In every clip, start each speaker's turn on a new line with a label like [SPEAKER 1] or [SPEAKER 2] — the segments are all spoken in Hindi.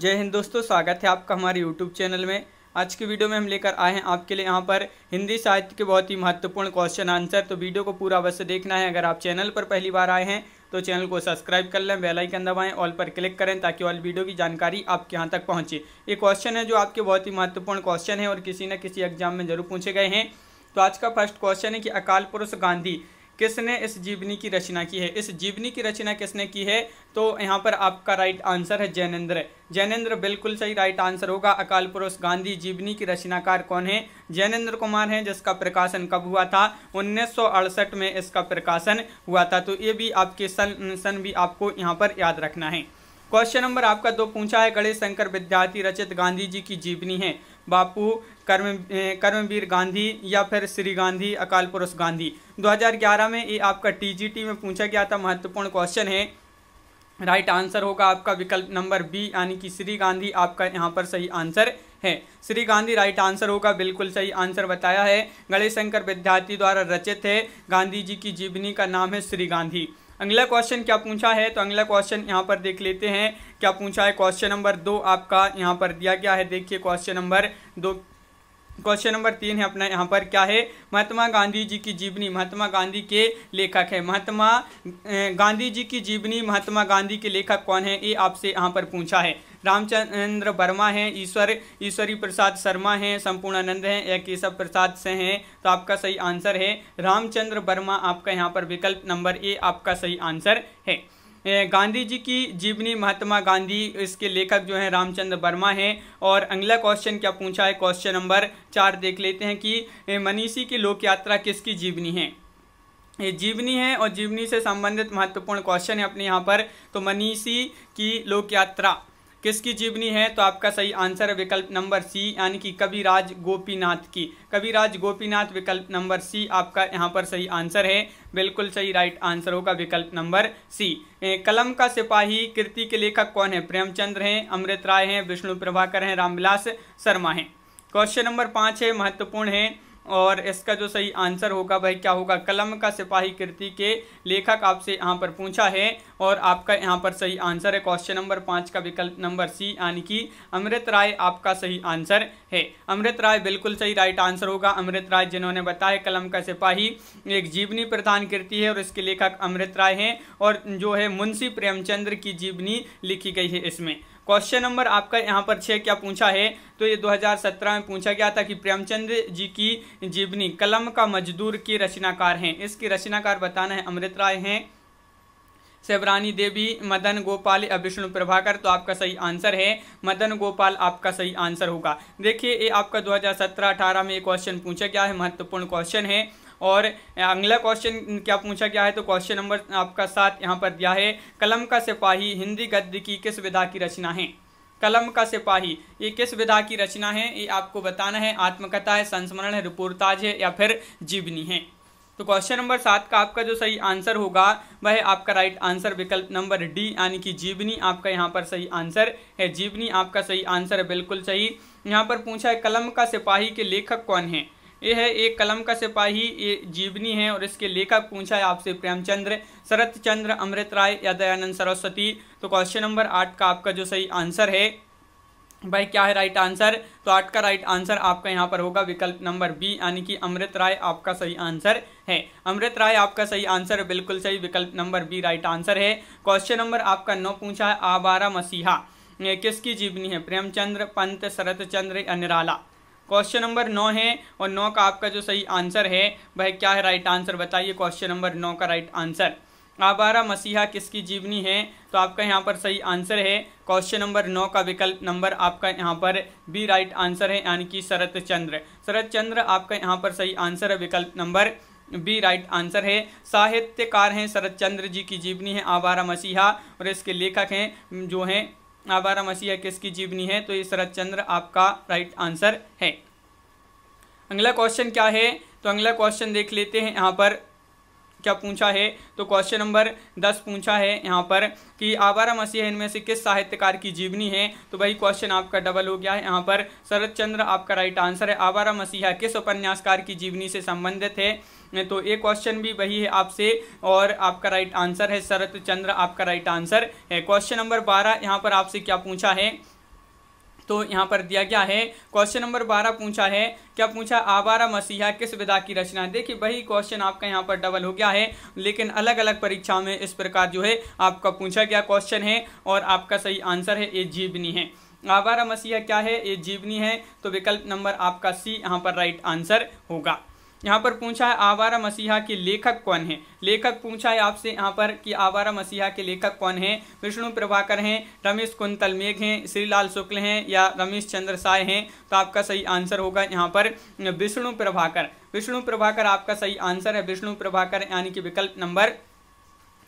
[SPEAKER 1] जय हिंद दोस्तों स्वागत है आपका हमारे यूट्यूब चैनल में आज की वीडियो में हम लेकर आए हैं आपके लिए यहाँ पर हिंदी साहित्य के बहुत ही महत्वपूर्ण क्वेश्चन आंसर तो वीडियो को पूरा अवश्य देखना है अगर आप चैनल पर पहली बार आए हैं तो चैनल को सब्सक्राइब कर लें बेल आइकन दबाएं ऑल पर क्लिक करें ताकि ऑल वीडियो की जानकारी आपके यहाँ तक पहुँचे ये क्वेश्चन है जो आपके बहुत ही महत्वपूर्ण क्वेश्चन है और किसी न किसी एग्जाम में जरूर पूछे गए हैं तो आज का फर्स्ट क्वेश्चन है कि अकाल पुरुष गांधी किसने इस जीवनी की रचना की है इस जीवनी की रचना किसने की है तो यहाँ पर आपका राइट आंसर है जैनेन्द्र जैनेन्द्र बिल्कुल सही राइट आंसर होगा अकाल पुरुष गांधी जीवनी की रचनाकार कौन है जैनेन्द्र कुमार हैं जिसका प्रकाशन कब हुआ था उन्नीस में इसका प्रकाशन हुआ था तो ये भी आपके सन सन भी आपको यहाँ पर याद रखना है क्वेश्चन नंबर आपका दो पूछा है गणेश शंकर विद्यार्थी रचित गांधी जी की जीवनी है बापू कर्म कर्मवीर गांधी या फिर श्री गांधी अकाल पुरुष गांधी 2011 में ये आपका टीजीटी में पूछा गया था महत्वपूर्ण क्वेश्चन है राइट आंसर होगा आपका विकल्प नंबर बी यानी कि श्री गांधी आपका यहाँ पर सही आंसर है श्री गांधी राइट आंसर होगा बिल्कुल सही आंसर बताया है गणेश शंकर विद्यार्थी द्वारा रचित है गांधी जी की जीवनी का नाम है श्री गांधी अगला क्वेश्चन क्या पूछा है तो अगला क्वेश्चन यहाँ पर देख लेते हैं क्या पूछा है क्वेश्चन नंबर दो आपका यहाँ पर दिया गया है देखिए क्वेश्चन नंबर दो क्वेश्चन नंबर तीन है अपना यहाँ पर क्या है महात्मा गांधी जी की जीवनी महात्मा गांधी के लेखक है महात्मा गांधी जी की जीवनी महात्मा गांधी के लेखक कौन है ये आपसे यहाँ पर पूछा है रामचंद्र वर्मा हैं ईश्वर ईश्वरी प्रसाद शर्मा हैं संपूर्णानंद हैं या केशव प्रसाद से हैं तो आपका सही आंसर है रामचंद्र वर्मा आपका यहाँ पर विकल्प नंबर ए आपका सही आंसर है गांधी जी की जीवनी महात्मा गांधी इसके लेखक जो हैं रामचंद्र वर्मा हैं और अगला क्वेश्चन क्या पूछा है क्वेश्चन नंबर चार देख लेते हैं कि मनीषी की लोक यात्रा किसकी जीवनी है ये जीवनी है और जीवनी से संबंधित महत्वपूर्ण क्वेश्चन है अपने यहाँ पर तो मनीषी की लोक यात्रा किसकी जीवनी है तो आपका सही आंसर है विकल्प नंबर सी यानी कि कविराज गोपीनाथ की कविराज गोपीनाथ विकल्प नंबर सी आपका यहाँ पर सही आंसर है बिल्कुल सही राइट आंसर होगा विकल्प नंबर सी कलम का सिपाही कृति के लेखक कौन है प्रेमचंद्र हैं अमृत राय हैं विष्णु प्रभाकर हैं रामविलास शर्मा हैं क्वेश्चन नंबर पाँच है महत्वपूर्ण है और इसका जो सही आंसर होगा भाई क्या होगा कलम का सिपाही कृति के लेखक आपसे यहाँ पर पूछा है और आपका यहाँ पर सही आंसर है क्वेश्चन नंबर पाँच का विकल्प नंबर सी यानी कि अमृत राय आपका सही आंसर है अमृत राय बिल्कुल सही राइट आंसर होगा अमृत राय जिन्होंने बताया कलम का सिपाही एक जीवनी प्रधान कृति है और इसके लेखक अमृत राय हैं और जो है मुंशी प्रेमचंद्र की जीवनी लिखी गई है इसमें क्वेश्चन नंबर आपका यहाँ पर छः क्या पूछा है तो ये 2017 में पूछा गया था कि प्रेमचंद जी की जीवनी कलम का मजदूर की रचनाकार हैं इसकी रचनाकार बताना है अमृत राय हैं सेवरानी देवी मदन गोपाल या विष्णु प्रभाकर तो आपका सही आंसर है मदन गोपाल आपका सही आंसर होगा देखिए ये आपका 2017-18 में ये क्वेश्चन पूछा गया है महत्वपूर्ण क्वेश्चन है और अगला क्वेश्चन क्या पूछा गया है तो क्वेश्चन नंबर आपका सात यहाँ पर दिया है कलम का सिपाही हिंदी गद्य की किस विधा की रचना है कलम का सिपाही ये किस विधा की रचना है ये आपको बताना है आत्मकथा है संस्मरण है रिपोर्टाज है या फिर जीवनी है तो क्वेश्चन नंबर सात का आपका जो सही आंसर होगा वह आपका राइट आंसर विकल्प नंबर डी यानी कि जीवनी आपका यहाँ पर सही आंसर है जीवनी आपका सही आंसर है बिल्कुल सही यहाँ पर पूछा है कलम का सिपाही के लेखक कौन है ये है एक कलम का सिपाही ये जीवनी है और इसके लेखक पूछा है आपसे प्रेमचंद्र शरत चंद्र अमृत राय या दयानंद सरस्वती तो क्वेश्चन नंबर आठ का आपका जो सही आंसर है भाई क्या है राइट आंसर तो आठ का राइट आंसर आपका यहाँ पर होगा विकल्प नंबर बी यानी कि अमृत राय आपका सही आंसर है अमृत राय आपका सही आंसर बिल्कुल सही विकल्प नंबर बी राइट आंसर है क्वेश्चन नंबर आपका नौ पूछा है आबारा मसीहा किसकी जीवनी है प्रेमचंद्र पंत शरत चंद्र या निराला क्वेश्चन नंबर नौ है और नौ का आपका जो सही आंसर है वह क्या है राइट आंसर बताइए क्वेश्चन नंबर नौ का राइट आंसर आबारा मसीहा किसकी जीवनी है तो आपका यहाँ पर सही आंसर है क्वेश्चन नंबर नौ का विकल्प नंबर आपका यहाँ पर बी राइट आंसर है यानी कि शरत चंद्र शरत चंद्र आपका यहाँ पर सही आंसर है विकल्प नंबर बी राइट आंसर है साहित्यकार हैं शरत चंद्र जी की जीवनी है आबारा मसीहा और इसके लेखक हैं जो हैं आवारा मसीहा किसकी जीवनी है तो ये शरद चंद्र आपका राइट आंसर है अगला क्वेश्चन क्या है तो अगला क्वेश्चन देख लेते हैं यहाँ पर क्या पूछा है तो क्वेश्चन नंबर दस पूछा है यहाँ पर कि आवारा मसीह इनमें से किस साहित्यकार की जीवनी है तो भाई क्वेश्चन आपका डबल हो गया है यहाँ पर शरद चंद्र आपका राइट आंसर है आवारा मसीहा किस उपन्यासकार की जीवनी से संबंधित है तो ये क्वेश्चन भी वही है आपसे और आपका राइट आंसर है शरद चंद्र आपका राइट आंसर है क्वेश्चन नंबर बारह यहाँ पर आपसे क्या पूछा है तो यहाँ पर दिया गया है क्वेश्चन नंबर बारह पूछा है क्या पूछा आवारा मसीहा किस विधा की रचना है देखिए वही क्वेश्चन आपका यहाँ पर डबल हो गया है लेकिन अलग अलग परीक्षाओं में इस प्रकार जो है आपका पूछा गया क्वेश्चन है और आपका सही आंसर है ये जीवनी है आवारा मसीहा क्या है ये जीवनी है तो विकल्प नंबर आपका सी यहाँ पर राइट आंसर होगा यहाँ पर पूछा है आवारा मसीहा के लेखक कौन है लेखक पूछा है आपसे यहाँ पर कि आवारा मसीहा के लेखक कौन है विष्णु प्रभाकर हैं रमेश कुंतल मेघ हैं श्रीलाल शुक्ल हैं या रमेश चंद्र साय हैं तो आपका सही आंसर होगा यहाँ पर विष्णु प्रभाकर विष्णु प्रभाकर आपका सही आंसर है विष्णु प्रभाकर यानी कि विकल्प नंबर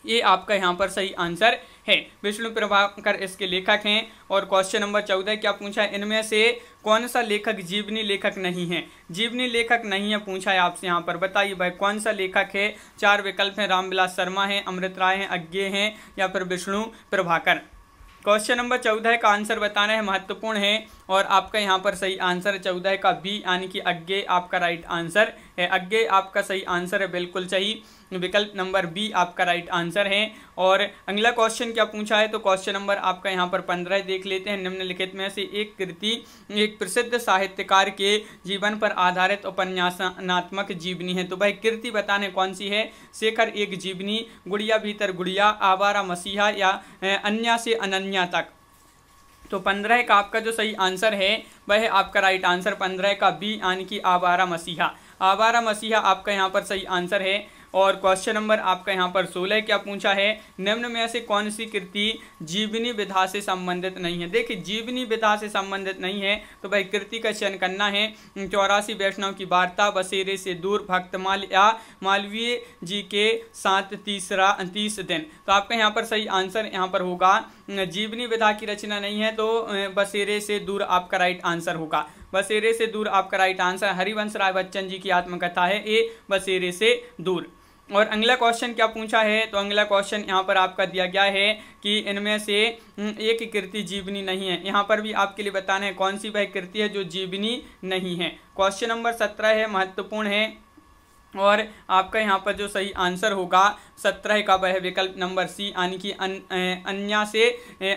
[SPEAKER 1] ये आपका यहाँ पर सही आंसर है विष्णु प्रभाकर इसके लेखक हैं और क्वेश्चन नंबर चौदह क्या पूछा है इनमें से कौन सा लेखक जीवनी लेखक नहीं है जीवनी लेखक नहीं है पूछा है आपसे यहाँ पर बताइए भाई कौन सा लेखक है चार विकल्प हैं रामविलास शर्मा हैं अमृत राय हैं अज्ञे हैं या फिर विष्णु प्रभाकर क्वेश्चन नंबर चौदह का आंसर बताना है महत्वपूर्ण है और आपका यहाँ पर सही आंसर है चौदह का बी यानी कि अज्ञे आपका राइट आंसर है अज्ञे आपका सही आंसर है बिल्कुल सही विकल्प नंबर बी आपका राइट आंसर है और अगला क्वेश्चन क्या पूछा है तो क्वेश्चन नंबर आपका यहाँ पर पंद्रह देख लेते हैं निम्नलिखित में से एक कृति एक प्रसिद्ध साहित्यकार के जीवन पर आधारित उपन्यासनात्मक जीवनी है तो भाई कृति बताने कौन सी है शेखर एक जीवनी गुड़िया भीतर गुड़िया आवारा मसीहा या अन्य से अनन्या तक तो पंद्रह का आपका जो सही आंसर है वह आपका राइट आंसर पंद्रह का बी यानी कि आवारा मसीहा आवारा मसीहा आपका यहाँ पर सही आंसर है और क्वेश्चन नंबर आपका यहाँ पर सोलह क्या पूछा है निम्न में से कौन सी कृति जीवनी विधा से संबंधित नहीं है देखिए जीवनी विधा से संबंधित नहीं है तो भाई कृति का चयन करना है चौरासी वैष्णव की वार्ता बसेरे से दूर भक्तमाल या मालवीय जी के साथ तीसरा तीस दिन तो आपका यहाँ पर सही आंसर यहाँ पर होगा जीवनी विधा की रचना नहीं है तो बसेरे से दूर आपका राइट आंसर होगा बसेरे से दूर आपका राइट आंसर हरिवंश राय बच्चन जी की आत्मकथा है ए बसेरे से दूर और अगला क्वेश्चन क्या पूछा है तो अगला क्वेश्चन यहाँ पर आपका दिया गया है कि इनमें से हम्म, एक कृति जीवनी नहीं है यहाँ पर भी आपके लिए बताना है कौन सी वह कृति है जो जीवनी नहीं है क्वेश्चन नंबर सत्रह है महत्वपूर्ण है और आपका यहाँ पर जो सही आंसर होगा सत्रह का वह विकल्प नंबर सी यानी कि अन्या से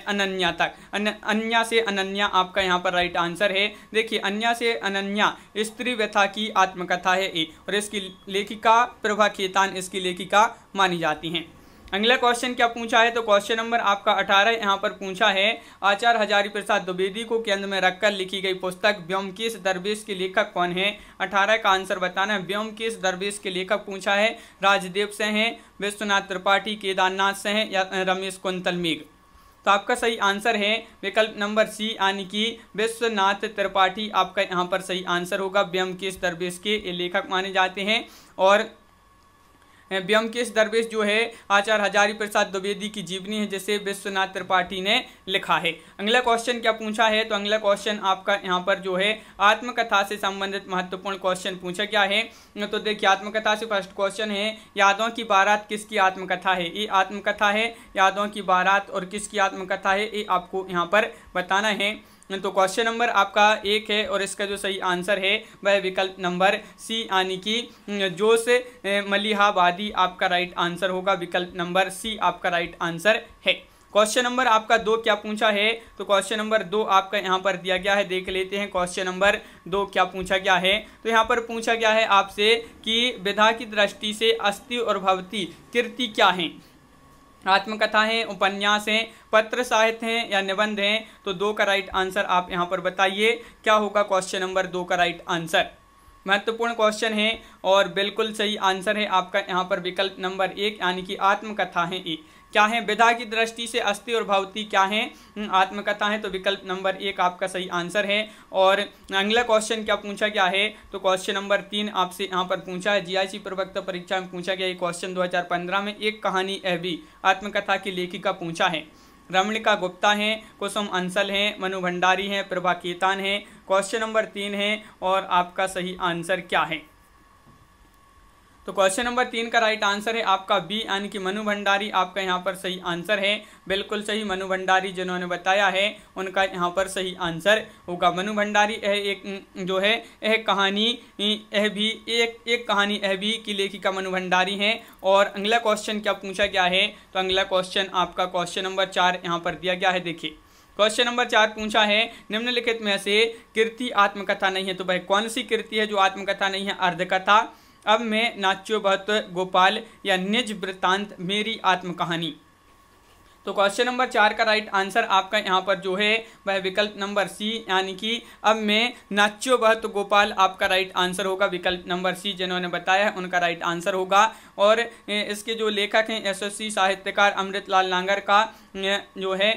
[SPEAKER 1] अनन्या तक अन्या से अनन्या आपका यहाँ पर राइट आंसर है देखिए अन्या से अनन्या स्त्री व्यथा की आत्मकथा है ए और इसकी लेखिका प्रभा खेतान इसकी लेखिका मानी जाती हैं अगला क्वेश्चन क्या पूछा है तो क्वेश्चन नंबर आपका अठारह यहाँ पर पूछा है आचार्य हजारी प्रसाद द्विवेदी को केंद्र में रखकर लिखी गई पुस्तक व्योम किस दरवेश के लेखक कौन है अठारह का आंसर बताना है व्योम किस दरवेश के लेखक पूछा है राजदेव से हैं विश्वनाथ त्रिपाठी केदारनाथ से हैं या रमेश कुंतल मेघ तो आपका सही आंसर है विकल्प नंबर सी यानी कि विश्वनाथ त्रिपाठी आपका यहाँ पर सही आंसर होगा व्योम किस दरवेश के लेखक माने जाते हैं और व्यंकेश दरवेश जो है आचार्य हजारी प्रसाद द्विवेदी की जीवनी है जिसे विश्वनाथ त्रिपाठी ने लिखा है अगला क्वेश्चन क्या पूछा है तो अगला क्वेश्चन आपका यहाँ पर जो है आत्मकथा से संबंधित महत्वपूर्ण क्वेश्चन पूछा गया है तो देखिए आत्मकथा से फर्स्ट क्वेश्चन है यादों की बारात किसकी आत्मकथा है ये आत्मकथा है यादों की बारात और किसकी आत्मकथा है ये आपको यहाँ पर बताना है तो क्वेश्चन नंबर आपका एक है और इसका जो सही आंसर है वह विकल्प नंबर सी यानी कि जोश मलिहाबादी आपका राइट आंसर होगा विकल्प नंबर सी आपका राइट आंसर है क्वेश्चन नंबर आपका दो क्या पूछा है तो क्वेश्चन नंबर दो आपका यहाँ पर दिया गया है देख लेते हैं क्वेश्चन नंबर दो क्या पूछा गया है तो यहाँ पर पूछा गया है आपसे कि विधा की दृष्टि से अस्थि और भवती कृति क्या हैं आत्मकथा हैं उपन्यास हैं पत्र साहित्य हैं या निबंध हैं तो दो का राइट आंसर आप यहाँ पर बताइए क्या होगा क्वेश्चन नंबर दो का राइट आंसर महत्वपूर्ण क्वेश्चन है और बिल्कुल सही आंसर है आपका यहाँ पर विकल्प नंबर एक यानी कि आत्मकथा है ए क्या है विधा की दृष्टि से अस्थि और भवती क्या है हम्म, आत्मकथा है तो विकल्प नंबर एक आपका सही आंसर है और अगला क्वेश्चन क्या पूछा गया है तो क्वेश्चन नंबर तीन आपसे यहाँ पर पूछा है जीआईसी प्रवक्ता परीक्षा में पूछा गया क्वेश्चन 2015 में एक कहानी ए भी आत्मकथा की लेखिका पूछा है रमणिका गुप्ता हैं कुसुम अंसल हैं मनु भंडारी हैं प्रभा केतान हैं क्वेश्चन नंबर तीन है और आपका सही आंसर क्या है तो क्वेश्चन नंबर तीन का राइट आंसर है आपका बी यानी कि मनु भंडारी आपका यहाँ पर सही आंसर है बिल्कुल सही मनु भंडारी जिन्होंने बताया है उनका यहाँ पर सही आंसर होगा मनु भंडारी यह एक जो है यह कहानी यह भी एक एक कहानी यह भी की लेखिका मनु भंडारी है और अगला क्वेश्चन क्या पूछा गया है तो अगला क्वेश्चन आपका क्वेश्चन नंबर चार यहाँ पर दिया गया है देखिए क्वेश्चन नंबर चार पूछा है निम्नलिखित में से कृति आत्मकथा नहीं है तो भाई कौन सी कृति है जो आत्मकथा नहीं है अर्धकथा अब मैं नाच्यो भत्त तो गोपाल या निज वृत्तांत मेरी आत्म कहानी तो क्वेश्चन नंबर चार का राइट आंसर आपका यहाँ पर जो है वह विकल्प नंबर सी यानी कि अब मैं नाच्यो भत्त तो गोपाल आपका राइट आंसर होगा विकल्प नंबर सी जिन्होंने बताया है उनका राइट आंसर होगा और इसके जो लेखक हैं यशस्वी साहित्यकार अमृतलाल नांगर का जो है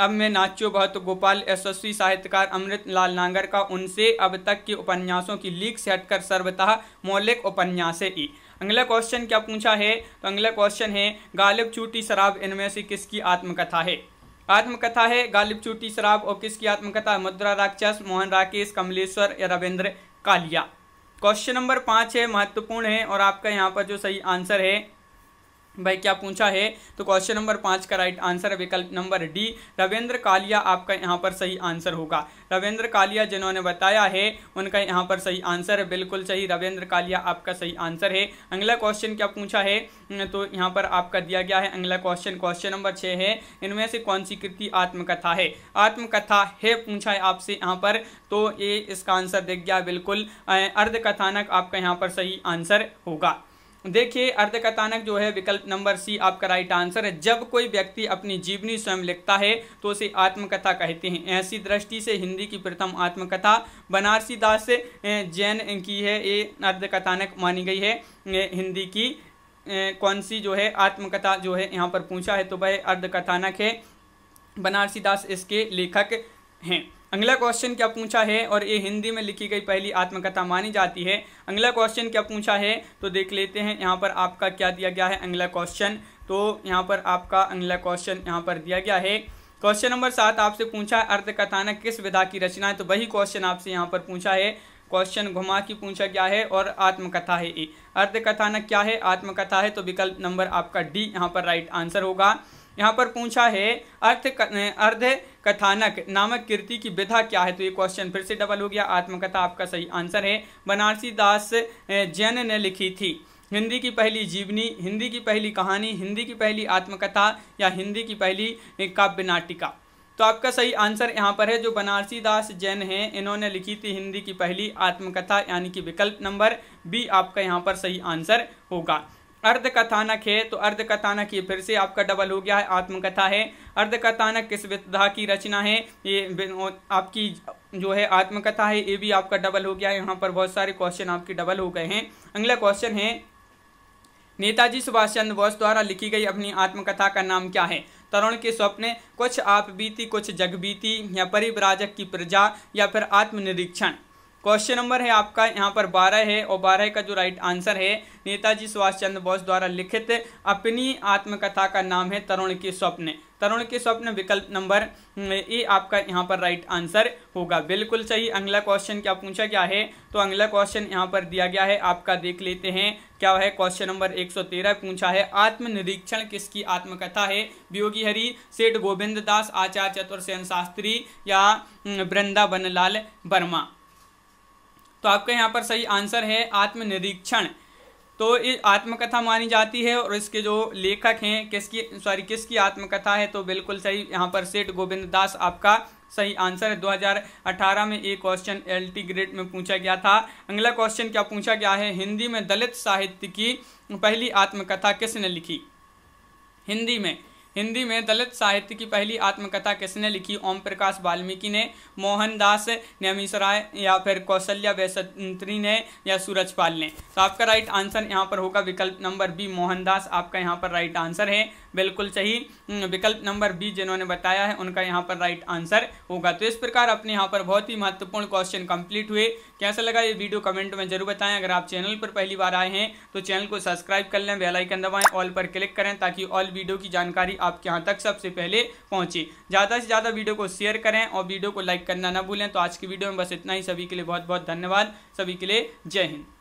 [SPEAKER 1] अब मैं नाचो बहुत गोपाल यशस्वी साहित्यकार अमृत लाल नांगर का उनसे अब तक के उपन्यासों की लीक से हटकर सर्वतः मौलिक उपन्यास है अगला क्वेश्चन क्या पूछा है तो अगला क्वेश्चन है गालिब चूटी शराब इनमें से किसकी आत्मकथा है आत्मकथा है गालिब चूटी शराब और किसकी आत्मकथा मुद्रा राक्षस मोहन राकेश कमलेश्वर या रविंद्र कालिया क्वेश्चन नंबर पाँच है महत्वपूर्ण है और आपका यहाँ पर जो सही आंसर है भाई क्या पूछा है तो क्वेश्चन नंबर पाँच का राइट आंसर है विकल्प नंबर डी रविंद्र कालिया आपका यहाँ पर सही आंसर होगा रविंद्र कालिया जिन्होंने बताया है उनका यहाँ पर सही आंसर है बिल्कुल सही रविंद्र कालिया आपका सही आंसर है अगला क्वेश्चन क्या पूछा है तो यहाँ पर आपका दिया गया है अगला क्वेश्चन क्वेश्चन नंबर छः है इनमें से कौन सी कृति आत्मकथा है आत्मकथा है पूछा है आपसे यहाँ पर तो ये इसका आंसर देख गया बिल्कुल अर्धकथानक आपका यहाँ पर सही आंसर होगा देखिए अर्धकथानक जो है विकल्प नंबर सी आपका राइट आंसर है जब कोई व्यक्ति अपनी जीवनी स्वयं लिखता है तो उसे आत्मकथा कहते हैं ऐसी दृष्टि से हिंदी की प्रथम आत्मकथा बनारसी दास जैन की है ये अर्धकथानक मानी गई है हिंदी की कौन सी जो है आत्मकथा जो है यहाँ पर पूछा है तो वह अर्धकथानक है बनारसी दास इसके लेखक हैं अगला क्वेश्चन क्या पूछा है और ये हिंदी में लिखी गई पहली आत्मकथा मानी जाती है अगला क्वेश्चन क्या पूछा है तो देख लेते हैं यहाँ पर आपका क्या दिया गया है अगला क्वेश्चन तो यहाँ पर आपका अगला क्वेश्चन यहाँ पर दिया गया है क्वेश्चन नंबर सात आपसे पूछा है अर्थकथानक किस विधा की रचना है तो वही क्वेश्चन आपसे यहाँ पर पूछा है क्वेश्चन घुमा की पूछा क्या है और आत्मकथा है ए अर्थकथानक क्या है आत्मकथा है तो विकल्प नंबर आपका डी यहाँ पर राइट आंसर होगा यहाँ पर पूछा है अर्थ अर्ध कथानक नामक कृति की विधा क्या है तो ये क्वेश्चन फिर से डबल हो गया आत्मकथा आपका सही आंसर है बनारसी दास जैन ने लिखी थी हिंदी की पहली जीवनी हिंदी की पहली कहानी हिंदी की पहली आत्मकथा या हिंदी की पहली काव्य नाटिका तो आपका सही आंसर यहाँ पर है जो बनारसी दास जैन हैं इन्होंने लिखी थी हिंदी की पहली आत्मकथा यानी कि विकल्प नंबर बी आपका यहाँ पर सही आंसर होगा अर्ध कथानक है तो अर्ध कथानक ये फिर से आपका डबल हो गया है आत्मकथा है अर्ध कथानक किस विधा की रचना है ये आपकी जो है आत्मकथा है ये भी आपका डबल हो गया है यहाँ पर बहुत सारे क्वेश्चन आपके डबल हो गए हैं अगला क्वेश्चन है नेताजी सुभाष चंद्र बोस द्वारा लिखी गई अपनी आत्मकथा का नाम क्या है तरुण के स्वप्न कुछ आप बीती कुछ जग बीती या परिवराजक की प्रजा या फिर आत्मनिरीक्षण क्वेश्चन नंबर है आपका यहाँ पर बारह है और बारह का जो राइट आंसर है नेताजी सुभाष चंद्र बोस द्वारा लिखित अपनी आत्मकथा का नाम है तरुण की स्वप्न तरुण के स्वप्न विकल्प नंबर हम्म, ए आपका यहाँ पर राइट आंसर होगा बिल्कुल सही अगला क्वेश्चन क्या पूछा गया है तो अगला क्वेश्चन यहाँ पर दिया गया है आपका देख लेते हैं क्या है क्वेश्चन नंबर 113 पूछा है आत्मनिरीक्षण किसकी आत्मकथा है वियोगी हरि सेठ गोविंद दास आचार्य चतुर्सेन शास्त्री या हम्म, वृंदावन लाल वर्मा तो आपका यहाँ पर सही आंसर है आत्मनिरीक्षण तो ये आत्मकथा मानी जाती है और इसके जो लेखक हैं किसकी सॉरी किसकी आत्मकथा है तो बिल्कुल सही यहाँ पर सेठ गोविंद दास आपका सही आंसर है 2018 में ये क्वेश्चन एलटी ग्रेड में पूछा गया था अगला क्वेश्चन क्या पूछा गया है हिंदी में दलित साहित्य की पहली आत्मकथा किसने लिखी हिंदी में हिंदी में दलित साहित्य की पहली आत्मकथा किसने लिखी ओम प्रकाश वाल्मीकि ने मोहनदास नेमीसराय या फिर कौशल्या वैसंत्री ने या सूरजपाल ने तो आपका राइट आंसर यहाँ पर होगा विकल्प नंबर बी मोहनदास आपका यहाँ पर राइट आंसर है बिल्कुल सही हम्म, विकल्प नंबर बी जिन्होंने बताया है उनका यहाँ पर राइट आंसर होगा तो इस प्रकार अपने यहाँ पर बहुत ही महत्वपूर्ण क्वेश्चन कंप्लीट हुए कैसा लगा ये वीडियो कमेंट में जरूर बताएं अगर आप चैनल पर पहली बार आए हैं तो चैनल को सब्सक्राइब कर लें बेलाइकन दबाएं ऑल पर क्लिक करें ताकि ऑल वीडियो की जानकारी आपके यहाँ तक सबसे पहले पहुँचे ज़्यादा से ज़्यादा वीडियो को शेयर करें और वीडियो को लाइक करना ना भूलें तो आज की वीडियो में बस इतना ही सभी के लिए बहुत बहुत धन्यवाद सभी के लिए जय हिंद